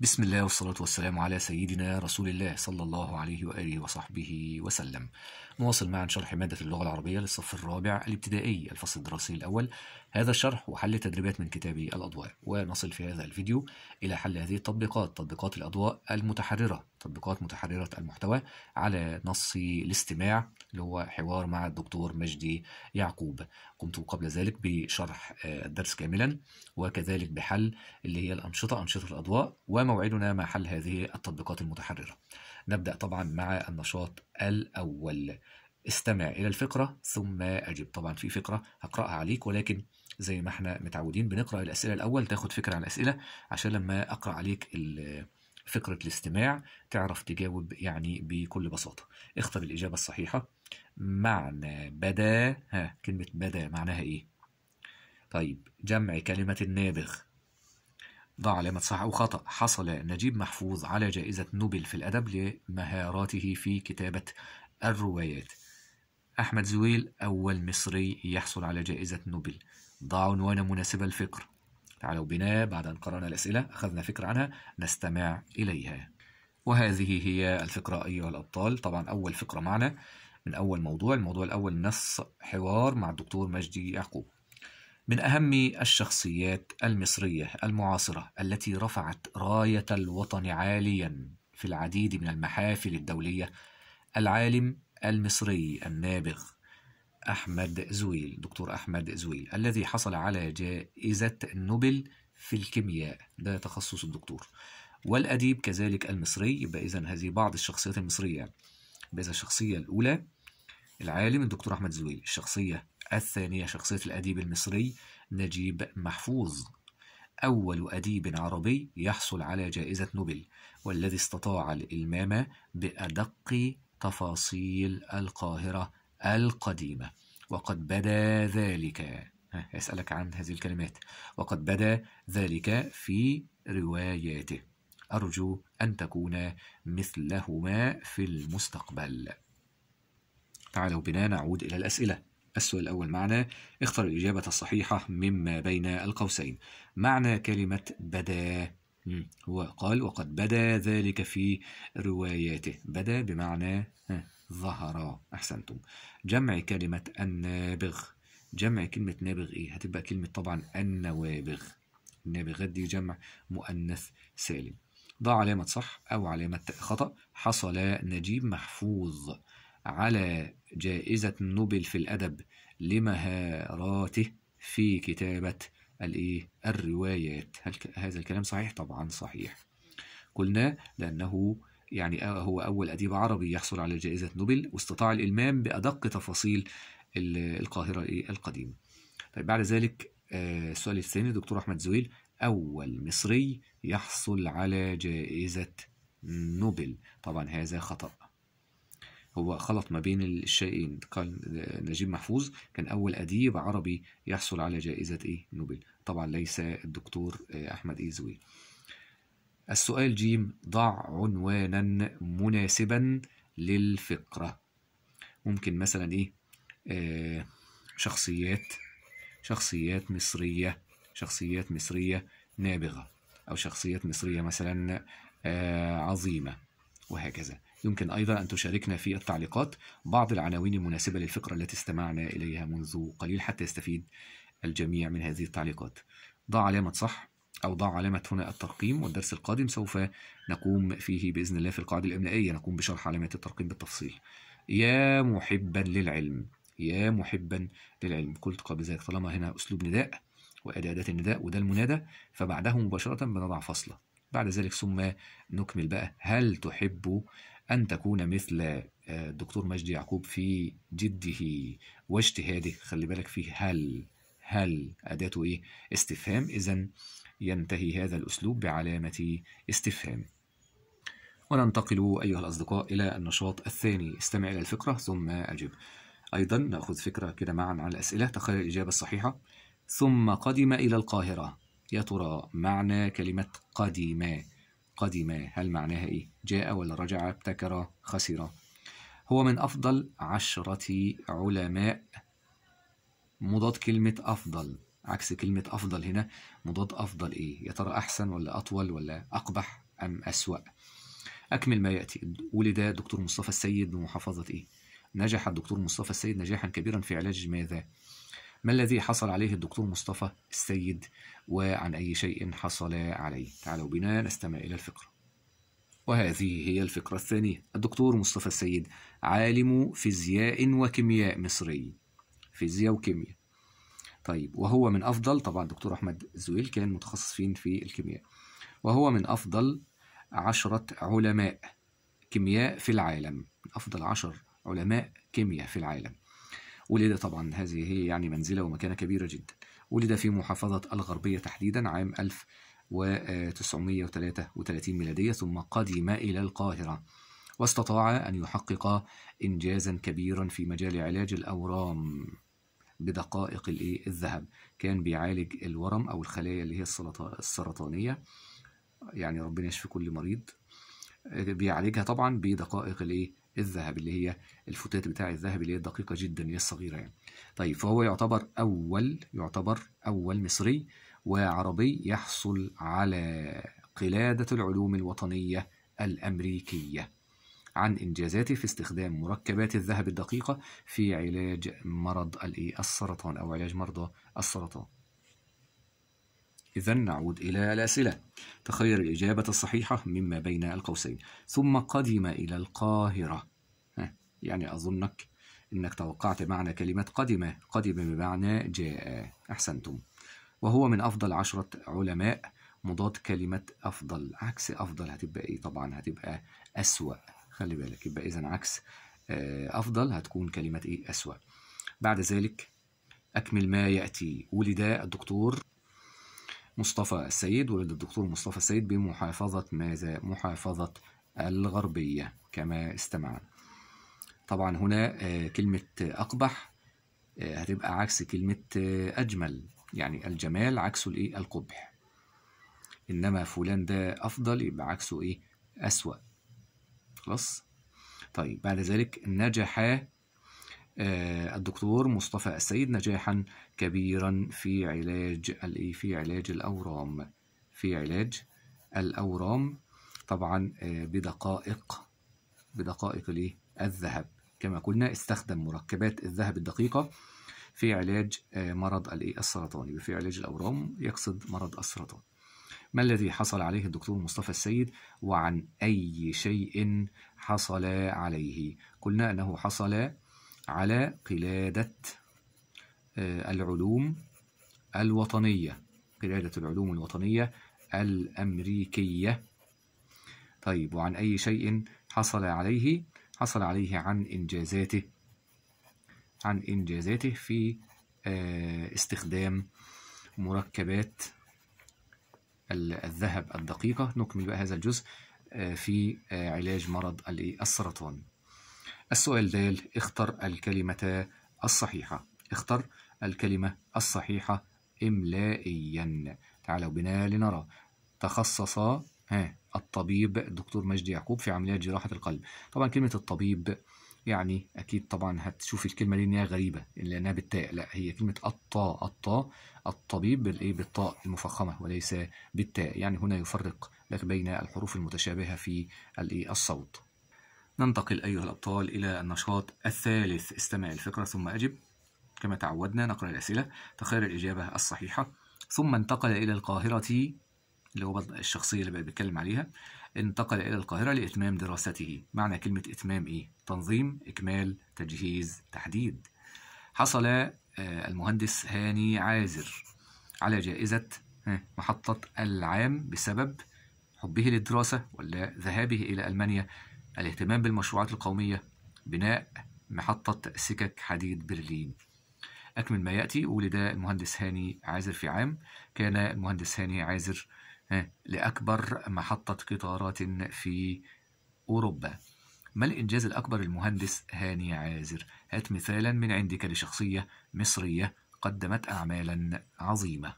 بسم الله والصلاة والسلام على سيدنا رسول الله صلى الله عليه وآله وصحبه وسلم نواصل معا شرح مادة اللغة العربية للصف الرابع الابتدائي الفصل الدراسي الأول هذا الشرح وحل تدريبات من كتاب الأضواء ونصل في هذا الفيديو إلى حل هذه التطبيقات تطبيقات الأضواء المتحررة تطبيقات متحررة المحتوى على نص الاستماع اللي هو حوار مع الدكتور مجدي يعقوب قمت قبل ذلك بشرح آه، الدرس كاملا وكذلك بحل اللي هي الأنشطة أنشطة الأضواء وموعدنا مع حل هذه التطبيقات المتحررة نبدأ طبعا مع النشاط الأول استمع إلى الفقرة ثم أجب طبعا في فقرة هقرأها عليك ولكن زي ما احنا متعودين بنقرأ الأسئلة الأول تاخد فكرة عن الأسئلة عشان لما أقرأ عليك فكرة الاستماع تعرف تجاوب يعني بكل بساطة اختر الإجابة الصحيحة معنى بدا ها كلمة بدا معناها إيه؟ طيب جمع كلمة النابغ ضع علامة صح أو خطأ حصل نجيب محفوظ على جائزة نوبل في الأدب لمهاراته في كتابة الروايات أحمد زويل أول مصري يحصل على جائزة نوبل ضع عنوانا مناسب الفكر تعالوا بنا بعد أن قرأنا الأسئلة أخذنا فكرة عنها نستمع إليها وهذه هي الفكرة أيها الأبطال طبعا أول فكرة معنا من أول موضوع الموضوع الأول نص حوار مع الدكتور مجدي يعقوب من أهم الشخصيات المصرية المعاصرة التي رفعت راية الوطن عاليا في العديد من المحافل الدولية العالم المصري النابغ أحمد زويل دكتور أحمد زويل الذي حصل على جائزة نوبل في الكيمياء ده تخصص الدكتور والأديب كذلك المصري يبقى إذا هذه بعض الشخصيات المصرية يعني. بإذن الشخصية الأولى العالم الدكتور أحمد زويل الشخصية الثانية شخصية الأديب المصري نجيب محفوظ أول أديب عربي يحصل على جائزة نوبل والذي استطاع الإلمام بأدق تفاصيل القاهرة القديمة وقد بدا ذلك أسألك عن هذه الكلمات وقد بدا ذلك في رواياته أرجو أن تكون مثلهما في المستقبل تعالوا بنا نعود إلى الأسئلة السؤال الأول معنا اختر الإجابة الصحيحة مما بين القوسين معنى كلمة بدا هو قال وقد بدا ذلك في رواياته بدا بمعنى ظهر أحسنتم جمع كلمة النابغ جمع كلمة نابغ إيه هتبقى كلمة طبعا النوابغ النابغات دي جمع مؤنث سالم ضع علامة صح أو علامة خطأ حصل نجيب محفوظ على جائزة نوبل في الأدب لمهاراته في كتابة الإيه؟ الروايات هل هذا الكلام صحيح؟ طبعا صحيح قلنا لأنه يعني هو أول أديب عربي يحصل على جائزة نوبل واستطاع الإلمام بأدق تفاصيل القاهرة القديمة طيب بعد ذلك آه، السؤال الثاني دكتور أحمد زويل أول مصري يحصل على جائزة نوبل طبعا هذا خطأ هو خلط ما بين الشيئين نجيب محفوظ كان أول أديب عربي يحصل على جائزة إيه؟ نوبل طبعا ليس الدكتور آه، أحمد إيزوي السؤال جيم ضع عنوانا مناسبا للفقرة ممكن مثلا إيه آه، شخصيات شخصيات مصرية شخصيات مصرية نابغة أو شخصيات مصرية مثلا آه، عظيمة وهكذا يمكن أيضا أن تشاركنا في التعليقات بعض العناوين المناسبة للفقرة التي استمعنا إليها منذ قليل حتى يستفيد الجميع من هذه التعليقات ضع علامة صح أو ضع علامة هنا الترقيم والدرس القادم سوف نقوم فيه بإذن الله في القاعدة الإملائية نقوم بشرح علامات الترقيم بالتفصيل يا محبا للعلم يا محبا للعلم قلت قبل ذلك طالما هنا أسلوب نداء وأداة النداء وده المنادى فبعده مباشرة بنضع فصلة بعد ذلك ثم نكمل بقى هل تحب أن تكون مثل الدكتور آه، مجدي يعقوب في جده واجتهاده خلي بالك فيه هل هل أداته إيه استفهام إذا ينتهي هذا الأسلوب بعلامة استفهام وننتقل أيها الأصدقاء إلى النشاط الثاني استمع إلى الفكرة ثم أجب أيضا نأخذ فكرة كده معا عن الأسئلة تخيل الإجابة الصحيحة ثم قدم إلى القاهرة يا ترى معنى كلمة قدم قدما هل معناها إيه؟ جاء ولا رجع ابتكر خسر هو من أفضل عشرة علماء مضاد كلمة أفضل عكس كلمة أفضل هنا مضاد أفضل إيه؟ يا ترى أحسن ولا أطول ولا أقبح أم أسوأ؟ أكمل ما يأتي ولد دكتور مصطفى السيد بمحافظة إيه؟ نجح الدكتور مصطفى السيد نجاحا كبيرا في علاج ماذا؟ ما الذي حصل عليه الدكتور مصطفى السيد وعن أي شيء حصل عليه تعالوا بنا نستمع إلى الفقرة وهذه هي الفقرة الثانية الدكتور مصطفى السيد عالم فيزياء وكيمياء مصري فيزياء وكيمياء طيب وهو من أفضل طبعا دكتور أحمد زويل كان متخصص فين في الكيمياء وهو من أفضل عشرة علماء كيمياء في العالم من أفضل عشر علماء كيمياء في العالم ولد طبعا هذه هي يعني منزلة ومكانة كبيرة جدا ولد في محافظة الغربية تحديدا عام 1933 ميلادية ثم قدم إلى القاهرة واستطاع أن يحقق إنجازا كبيرا في مجال علاج الأورام بدقائق الذهب كان بيعالج الورم أو الخلايا اللي هي السرطانية يعني ربنا يشفي كل مريض بيعالجها طبعا بدقائق الايه الذهب اللي هي الفتات بتاع الذهب اللي هي الدقيقه جدا اللي هي الصغيره يعني طيب فهو يعتبر اول يعتبر اول مصري وعربي يحصل على قلاده العلوم الوطنيه الامريكيه عن إنجازاته في استخدام مركبات الذهب الدقيقة في علاج مرض إيه، السرطان أو علاج مرضى السرطان إذا نعود إلى الأسئلة تخير الإجابة الصحيحة مما بين القوسين ثم قدم إلى القاهرة يعني أظنك إنك توقعت معنى كلمة قدم قدم بمعنى جاء أحسنتم وهو من أفضل عشرة علماء مضاد كلمة أفضل عكس أفضل هتبقى إيه طبعا هتبقى أسوأ خلي بالك يبقى إذا عكس آه، أفضل هتكون كلمة إيه أسوأ بعد ذلك أكمل ما يأتي ولد الدكتور مصطفى السيد ولد الدكتور مصطفى السيد بمحافظة ماذا؟ محافظة الغربية كما استمعنا طبعا هنا آه، كلمة أقبح آه، هتبقى عكس كلمة آه، أجمل يعني الجمال عكسه الإيه؟ القبح إنما فلان ده أفضل يبقى عكسه إيه؟ أسوأ خلاص؟ طيب بعد ذلك نجح آه، الدكتور مصطفى السيد نجاحا كبيرا في علاج إيه، في علاج الأورام في علاج الأورام طبعا آه، بدقائق بدقائق الايه الذهب كما قلنا استخدم مركبات الذهب الدقيقة في علاج آه، مرض الايه السرطان في علاج الأورام يقصد مرض السرطان ما الذي حصل عليه الدكتور مصطفى السيد وعن أي شيء حصل عليه قلنا أنه حصل على قلادة آه، العلوم الوطنية قلادة العلوم الوطنية الأمريكية طيب وعن أي شيء حصل عليه حصل عليه عن إنجازاته عن إنجازاته في آه، استخدام مركبات الذهب الدقيقة نكمل بقى هذا الجزء آه، في علاج مرض السرطان السؤال دال اختر الكلمة الصحيحة اختر الكلمة الصحيحة إملائيا تعالوا بنا لنرى تخصص ها الطبيب الدكتور مجدي يعقوب في عمليات جراحة القلب طبعا كلمة الطبيب يعني أكيد طبعا هتشوف الكلمة دي إنها غريبة لأنها بالتاء لا هي كلمة الطاء الطاء الطبيب بالإيه بالطاء المفخمة وليس بالتاء يعني هنا يفرق لك بين الحروف المتشابهة في الإيه الصوت ننتقل أيها الأبطال إلى النشاط الثالث استمع الفكرة ثم أجب كما تعودنا نقرأ الأسئلة تخير الإجابة الصحيحة ثم انتقل إلى القاهرة اللي هو الشخصية اللي بيتكلم عليها انتقل إلى القاهرة لإتمام دراسته معنى كلمة إتمام إيه؟ تنظيم إكمال تجهيز تحديد حصل آه، المهندس هاني عازر على جائزة آه، محطة العام بسبب حبه للدراسة ولا ذهابه إلى ألمانيا الاهتمام بالمشروعات القومية بناء محطة سكك حديد برلين أكمل ما يأتي ولد المهندس هاني عازر في عام كان المهندس هاني عازر آه، لأكبر محطة قطارات في أوروبا ما الإنجاز الأكبر للمهندس هاني عازر؟ هات مثالا من عندك لشخصية مصرية قدمت أعمالا عظيمة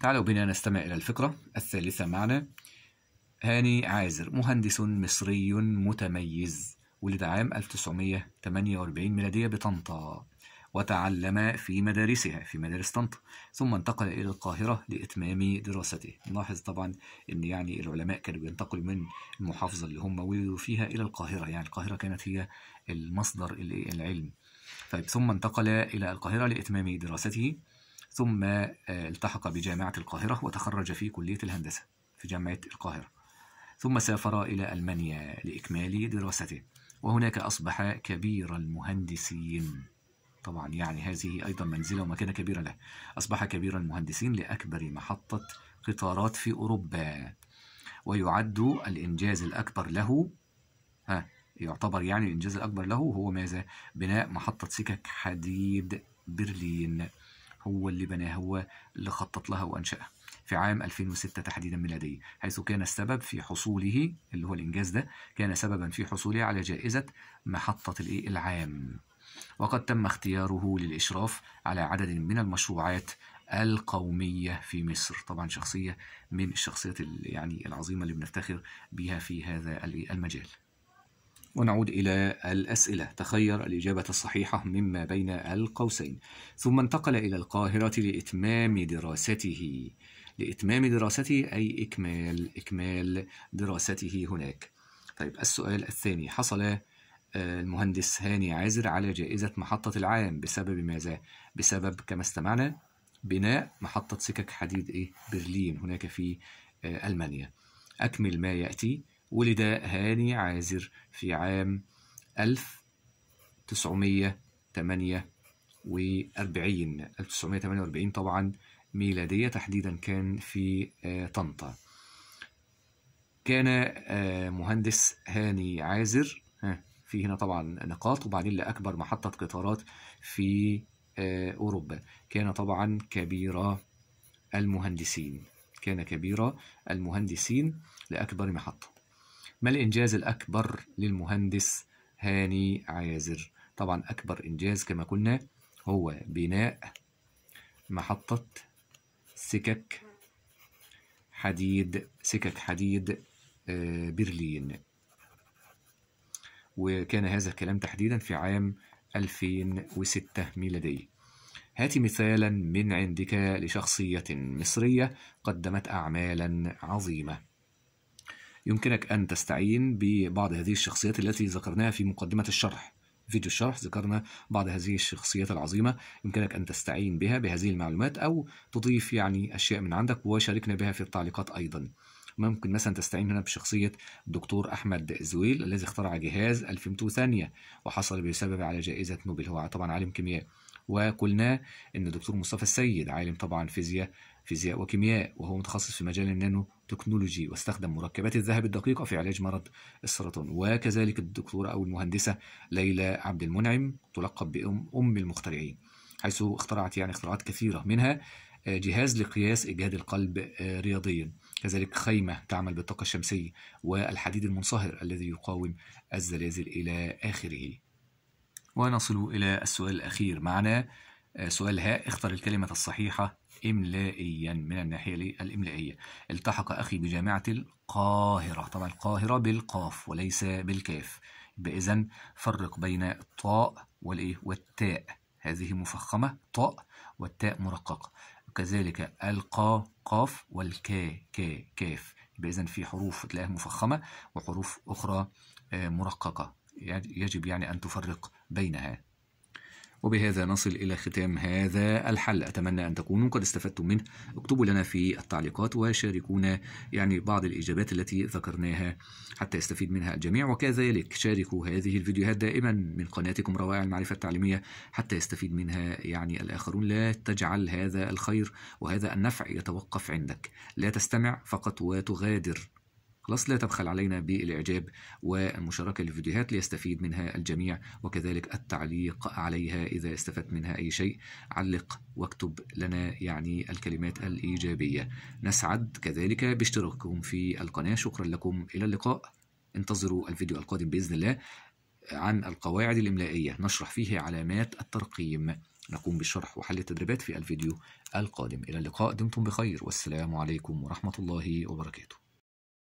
تعالوا بنا نستمع إلى الفقرة الثالثة معنا هاني عازر مهندس مصري متميز ولد عام 1948 ميلادية بطنطا وتعلم في مدارسها في مدارس طنطا ثم انتقل إلى القاهرة لإتمام دراسته نلاحظ طبعا أن يعني العلماء كانوا بينتقلوا من المحافظة اللي هم ولدوا فيها إلى القاهرة يعني القاهرة كانت هي المصدر إيه، العلم طيب ثم انتقل إلى القاهرة لإتمام دراسته ثم آه، التحق بجامعة القاهرة وتخرج في كلية الهندسة في جامعة القاهرة ثم سافر إلى ألمانيا لإكمال دراسته وهناك أصبح كبير المهندسين طبعا يعني هذه أيضا منزلة ومكانة كبيرة له أصبح كبير المهندسين لأكبر محطة قطارات في أوروبا ويعد الإنجاز الأكبر له ها يعتبر يعني الإنجاز الأكبر له هو ماذا؟ بناء محطة سكك حديد برلين هو اللي بناها هو اللي خطط لها وأنشأها في عام 2006 تحديدا ميلادية حيث كان السبب في حصوله اللي هو الإنجاز ده كان سببا في حصوله على جائزة محطة العام وقد تم اختياره للإشراف على عدد من المشروعات القومية في مصر طبعا شخصية من الشخصيات يعني العظيمة اللي بنفتخر بها في هذا المجال ونعود إلى الأسئلة تخير الإجابة الصحيحة مما بين القوسين ثم انتقل إلى القاهرة لإتمام دراسته لإتمام دراسته أي إكمال إكمال دراسته هناك طيب السؤال الثاني حصل آه، المهندس هاني عازر على جائزة محطة العام بسبب ماذا؟ بسبب كما استمعنا بناء محطة سكك حديد إيه؟ برلين هناك في آه، ألمانيا أكمل ما يأتي ولد هاني عازر في عام 1948 1948 طبعا ميلادية تحديدا كان في آه، طنطا كان آه، مهندس هاني عازر في هنا طبعا نقاط وبعدين لأكبر محطة قطارات في آه، أوروبا كان طبعا كبير المهندسين كان كبير المهندسين لأكبر محطة ما الإنجاز الأكبر للمهندس هاني عازر طبعا أكبر إنجاز كما قلنا هو بناء محطة سكك حديد سكك حديد آه، برلين وكان هذا الكلام تحديدا في عام 2006 ميلادي هات مثالا من عندك لشخصية مصرية قدمت أعمالا عظيمة يمكنك أن تستعين ببعض هذه الشخصيات التي ذكرناها في مقدمة الشرح فيديو الشرح ذكرنا بعض هذه الشخصيات العظيمة يمكنك أن تستعين بها بهذه المعلومات أو تضيف يعني أشياء من عندك وشاركنا بها في التعليقات أيضا ممكن مثلا تستعين هنا بشخصية الدكتور أحمد زويل الذي اخترع جهاز الفيمتو ثانية وحصل بسبب على جائزة نوبل هو طبعا عالم كيمياء وقلنا ان الدكتور مصطفى السيد عالم طبعا فيزياء فيزياء وكيمياء وهو متخصص في مجال النانو تكنولوجي واستخدم مركبات الذهب الدقيقة في علاج مرض السرطان وكذلك الدكتورة أو المهندسة ليلى عبد المنعم تلقب بأم أم المخترعين حيث اخترعت يعني اختراعات كثيرة منها آه، جهاز لقياس إجهاد القلب آه، رياضيا كذلك خيمة تعمل بالطاقة الشمسية والحديد المنصهر الذي يقاوم الزلازل إلى آخره ونصل إلى السؤال الأخير معنا آه، سؤال هاء اختر الكلمة الصحيحة إملائيا من الناحية الإملائية التحق أخي بجامعة القاهرة طبعا القاهرة بالقاف وليس بالكاف إذا فرق بين الطاء والإيه والتاء هذه مفخمة طاء والتاء مرققة كذلك القا قاف والكا كا كاف إذا في حروف تلاقيها مفخمة وحروف أخرى آه، مرققة يجب يعني أن تفرق بينها وبهذا نصل إلى ختام هذا الحل أتمنى أن تكونوا قد استفدتم منه اكتبوا لنا في التعليقات وشاركونا يعني بعض الإجابات التي ذكرناها حتى يستفيد منها الجميع وكذلك شاركوا هذه الفيديوهات دائما من قناتكم روائع المعرفة التعليمية حتى يستفيد منها يعني الآخرون لا تجعل هذا الخير وهذا النفع يتوقف عندك لا تستمع فقط وتغادر بلس لا تبخل علينا بالإعجاب والمشاركة للفيديوهات ليستفيد منها الجميع وكذلك التعليق عليها إذا استفدت منها أي شيء علق واكتب لنا يعني الكلمات الإيجابية نسعد كذلك باشتراككم في القناة شكرا لكم إلى اللقاء انتظروا الفيديو القادم بإذن الله عن القواعد الإملائية نشرح فيه علامات الترقيم نقوم بالشرح وحل التدريبات في الفيديو القادم إلى اللقاء دمتم بخير والسلام عليكم ورحمة الله وبركاته